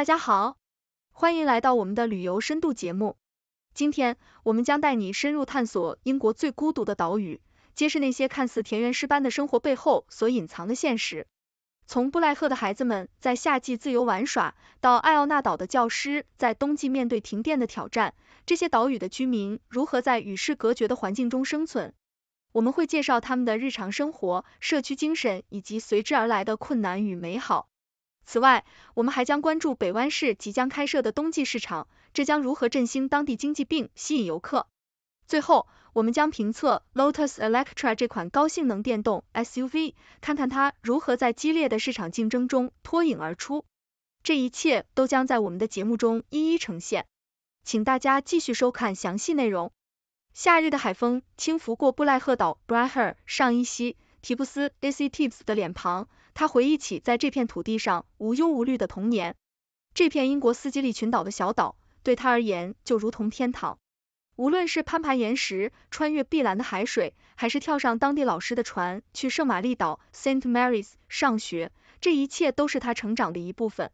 大家好，欢迎来到我们的旅游深度节目。今天，我们将带你深入探索英国最孤独的岛屿，揭示那些看似田园诗般的生活背后所隐藏的现实。从布莱赫的孩子们在夏季自由玩耍，到艾奥纳岛的教师在冬季面对停电的挑战，这些岛屿的居民如何在与世隔绝的环境中生存？我们会介绍他们的日常生活、社区精神以及随之而来的困难与美好。此外，我们还将关注北湾市即将开设的冬季市场，这将如何振兴当地经济并吸引游客。最后，我们将评测 Lotus Electra 这款高性能电动 SUV，看看它如何在激烈的市场竞争中脱颖而出。这一切都将在我们的节目中一一呈现，请大家继续收看详细内容。夏日的海风轻拂过布赖赫岛 （Brahe） 上依西提布斯 a c y Tips） 的脸庞。他回忆起在这片土地上无忧无虑的童年，这片英国斯基利群岛的小岛对他而言就如同天堂。无论是攀爬岩石、穿越碧蓝的海水，还是跳上当地老师的船去圣玛丽岛 （Saint Mary's） 上学，这一切都是他成长的一部分。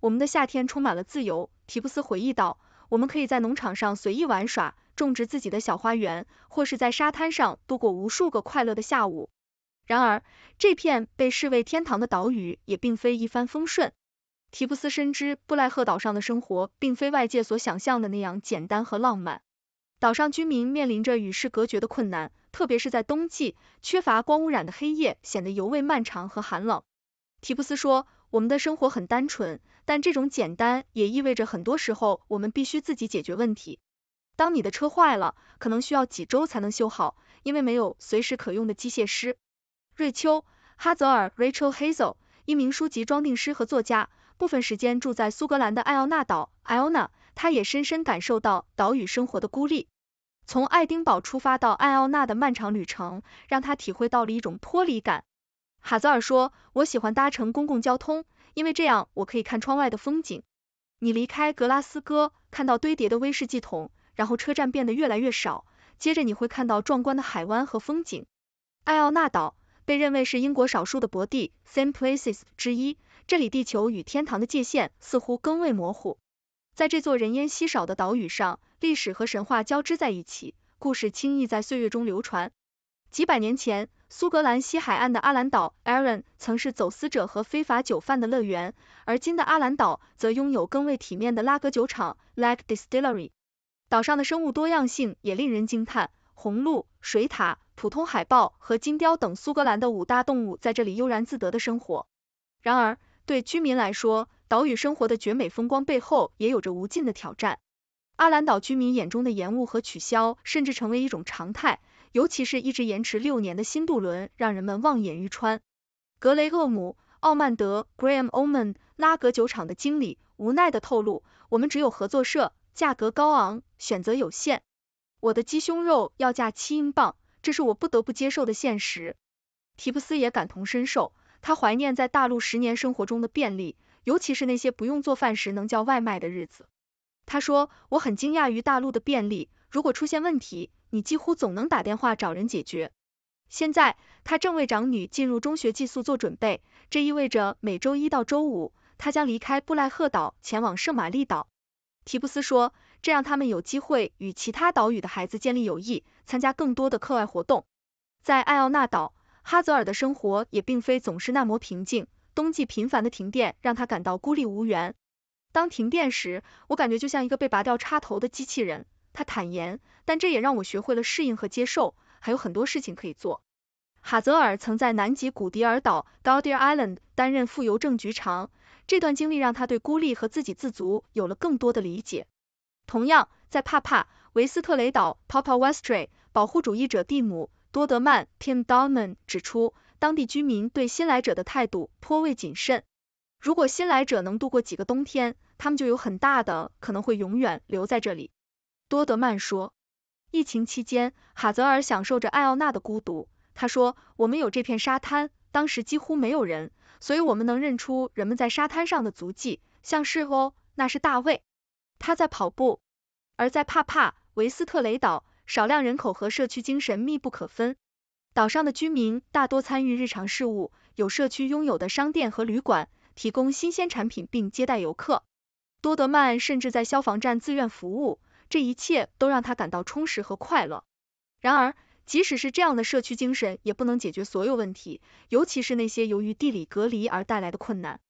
我们的夏天充满了自由，提布斯回忆道，我们可以在农场上随意玩耍，种植自己的小花园，或是在沙滩上度过无数个快乐的下午。然而，这片被视为天堂的岛屿也并非一帆风顺。提布斯深知布赖赫岛上的生活并非外界所想象的那样简单和浪漫。岛上居民面临着与世隔绝的困难，特别是在冬季，缺乏光污染的黑夜显得尤为漫长和寒冷。提布斯说：“我们的生活很单纯，但这种简单也意味着很多时候我们必须自己解决问题。当你的车坏了，可能需要几周才能修好，因为没有随时可用的机械师。”瑞秋·哈泽尔 （Rachel Hazel），一名书籍装订师和作家，部分时间住在苏格兰的艾奥纳岛 （Iona）。他也深深感受到岛屿生活的孤立。从爱丁堡出发到艾奥纳的漫长旅程，让他体会到了一种脱离感。哈泽尔说：“我喜欢搭乘公共交通，因为这样我可以看窗外的风景。你离开格拉斯哥，看到堆叠的威士忌桶，然后车站变得越来越少，接着你会看到壮观的海湾和风景。艾奥纳岛。”被认为是英国少数的伯地 （Same Places） 之一，这里地球与天堂的界限似乎更为模糊。在这座人烟稀少的岛屿上，历史和神话交织在一起，故事轻易在岁月中流传。几百年前，苏格兰西海岸的阿兰岛 i r e a n 曾是走私者和非法酒贩的乐园，而今的阿兰岛则拥有更为体面的拉格酒厂 （Lake Distillery）。岛上的生物多样性也令人惊叹，红鹿、水獭。普通海豹和金雕等苏格兰的五大动物在这里悠然自得的生活。然而，对居民来说，岛屿生活的绝美风光背后也有着无尽的挑战。阿兰岛居民眼中的延误和取消甚至成为一种常态，尤其是一直延迟六年的新渡轮，让人们望眼欲穿。格雷厄姆·奥曼德 （Graham Oman） 拉格酒厂的经理无奈的透露：“我们只有合作社，价格高昂，选择有限。我的鸡胸肉要价七英镑。”这是我不得不接受的现实。提布斯也感同身受，他怀念在大陆十年生活中的便利，尤其是那些不用做饭时能叫外卖的日子。他说：“我很惊讶于大陆的便利，如果出现问题，你几乎总能打电话找人解决。”现在，他正为长女进入中学寄宿做准备，这意味着每周一到周五，他将离开布莱赫岛前往圣玛丽岛。提布斯说，这让他们有机会与其他岛屿的孩子建立友谊，参加更多的课外活动。在艾奥纳岛，哈泽尔的生活也并非总是那么平静。冬季频繁的停电让他感到孤立无援。当停电时，我感觉就像一个被拔掉插头的机器人，他坦言。但这也让我学会了适应和接受，还有很多事情可以做。哈泽尔曾在南极古迪尔岛 g a u d i r Island） 担任副邮政局长。这段经历让他对孤立和自给自足有了更多的理解。同样，在帕帕维斯特雷岛 p a p a w e s t r y 保护主义者蒂姆·多德曼 （Tim d o l m a n 指出，当地居民对新来者的态度颇为谨慎。如果新来者能度过几个冬天，他们就有很大的可能会永远留在这里。多德曼说。疫情期间，哈泽尔享受着艾奥纳的孤独。他说：“我们有这片沙滩，当时几乎没有人。”所以我们能认出人们在沙滩上的足迹，像是哦，那是大卫，他在跑步。而在帕帕维斯特雷岛，少量人口和社区精神密不可分。岛上的居民大多参与日常事务，有社区拥有的商店和旅馆，提供新鲜产品并接待游客。多德曼甚至在消防站自愿服务，这一切都让他感到充实和快乐。然而，即使是这样的社区精神，也不能解决所有问题，尤其是那些由于地理隔离而带来的困难。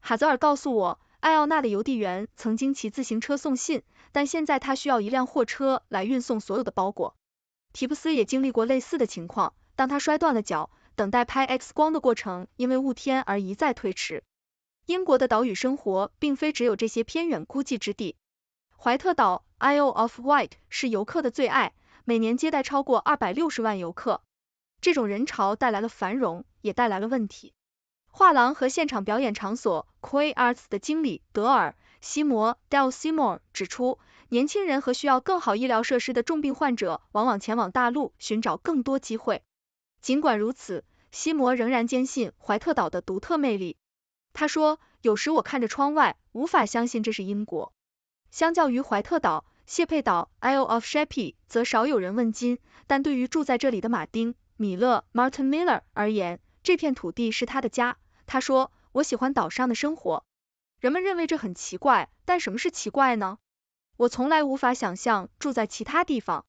哈泽尔告诉我，艾奥纳的邮递员曾经骑自行车送信，但现在他需要一辆货车来运送所有的包裹。提布斯也经历过类似的情况，当他摔断了脚，等待拍 X 光的过程因为雾天而一再推迟。英国的岛屿生活并非只有这些偏远孤寂之地，怀特岛 （Isle of Wight） 是游客的最爱。每年接待超过二百六十万游客，这种人潮带来了繁荣，也带来了问题。画廊和现场表演场所，Que Arts 的经理德尔西摩 （Del Seymour） 指出，年轻人和需要更好医疗设施的重病患者往往前往大陆寻找更多机会。尽管如此，西摩仍然坚信怀特岛的独特魅力。他说：“有时我看着窗外，无法相信这是英国。相较于怀特岛。”谢佩岛 （Isle of Sheppey） 则少有人问津，但对于住在这里的马丁·米勒 （Martin Miller） 而言，这片土地是他的家。他说：“我喜欢岛上的生活，人们认为这很奇怪，但什么是奇怪呢？我从来无法想象住在其他地方。”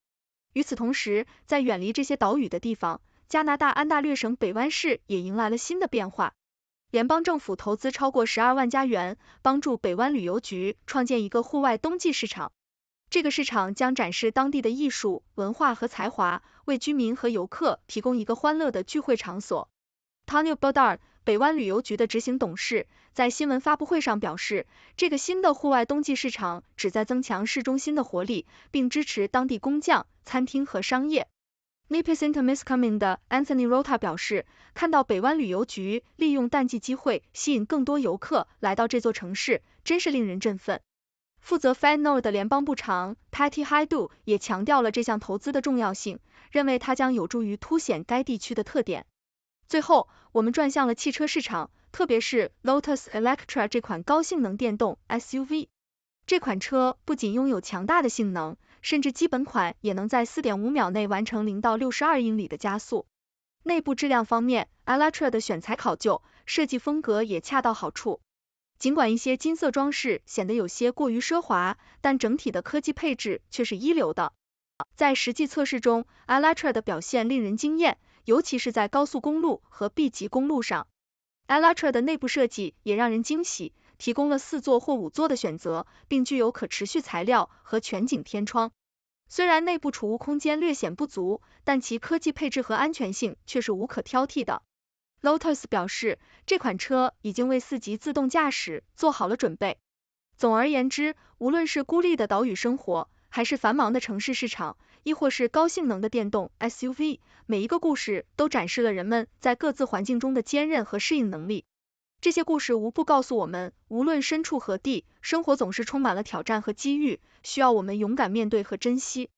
与此同时，在远离这些岛屿的地方，加拿大安大略省北湾市也迎来了新的变化。联邦政府投资超过十二万加元，帮助北湾旅游局创建一个户外冬季市场。这个市场将展示当地的艺术文化和才华，为居民和游客提供一个欢乐的聚会场所。Tony b o d d a r 北湾旅游局的执行董事，在新闻发布会上表示，这个新的户外冬季市场旨在增强市中心的活力，并支持当地工匠、餐厅和商业。Nipissing m i s s o m i n g 的 Anthony Rota 表示，看到北湾旅游局利用淡季机会吸引更多游客来到这座城市，真是令人振奋。负责 f a n n o r 的联邦部长 Patty Haidu 也强调了这项投资的重要性，认为它将有助于凸显该地区的特点。最后，我们转向了汽车市场，特别是 Lotus Electra 这款高性能电动 SUV。这款车不仅拥有强大的性能，甚至基本款也能在4.5秒内完成0到62英里的加速。内部质量方面，Electra 的选材考究，设计风格也恰到好处。尽管一些金色装饰显得有些过于奢华，但整体的科技配置却是一流的。在实际测试中 e l t r a 的表现令人惊艳，尤其是在高速公路和 B 级公路上。e l t r a 的内部设计也让人惊喜，提供了四座或五座的选择，并具有可持续材料和全景天窗。虽然内部储物空间略显不足，但其科技配置和安全性却是无可挑剔的。Lotus 表示，这款车已经为四级自动驾驶做好了准备。总而言之，无论是孤立的岛屿生活，还是繁忙的城市市场，亦或是高性能的电动 SUV，每一个故事都展示了人们在各自环境中的坚韧和适应能力。这些故事无不告诉我们，无论身处何地，生活总是充满了挑战和机遇，需要我们勇敢面对和珍惜。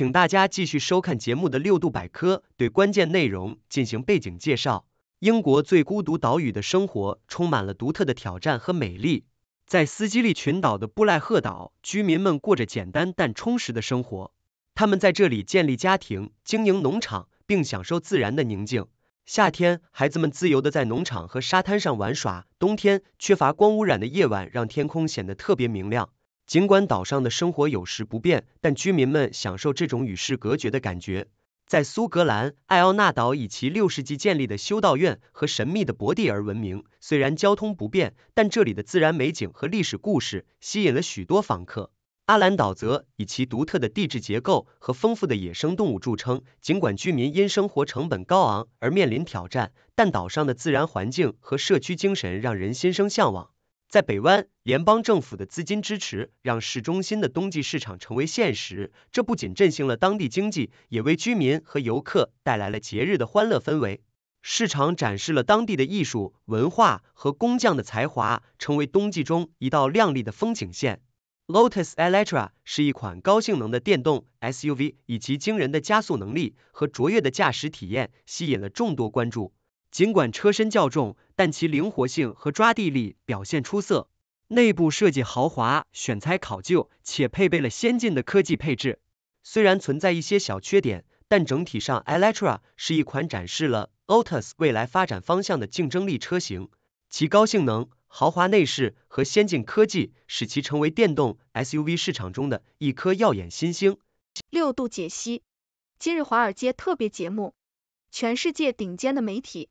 请大家继续收看节目的六度百科，对关键内容进行背景介绍。英国最孤独岛屿的生活充满了独特的挑战和美丽。在斯基利群岛的布赖赫岛，居民们过着简单但充实的生活。他们在这里建立家庭，经营农场，并享受自然的宁静。夏天，孩子们自由的在农场和沙滩上玩耍；冬天，缺乏光污染的夜晚让天空显得特别明亮。尽管岛上的生活有时不便，但居民们享受这种与世隔绝的感觉。在苏格兰，艾奥纳岛以其六世纪建立的修道院和神秘的伯地而闻名。虽然交通不便，但这里的自然美景和历史故事吸引了许多访客。阿兰岛则以其独特的地质结构和丰富的野生动物著称。尽管居民因生活成本高昂而面临挑战，但岛上的自然环境和社区精神让人心生向往。在北湾，联邦政府的资金支持让市中心的冬季市场成为现实。这不仅振兴了当地经济，也为居民和游客带来了节日的欢乐氛围。市场展示了当地的艺术文化和工匠的才华，成为冬季中一道亮丽的风景线。Lotus Eltra e 是一款高性能的电动 SUV，以其惊人的加速能力和卓越的驾驶体验吸引了众多关注。尽管车身较重，但其灵活性和抓地力表现出色，内部设计豪华，选材考究，且配备了先进的科技配置。虽然存在一些小缺点，但整体上 Electra 是一款展示了 a l t u s 未来发展方向的竞争力车型。其高性能、豪华内饰和先进科技，使其成为电动 SUV 市场中的一颗耀眼新星。六度解析今日华尔街特别节目，全世界顶尖的媒体。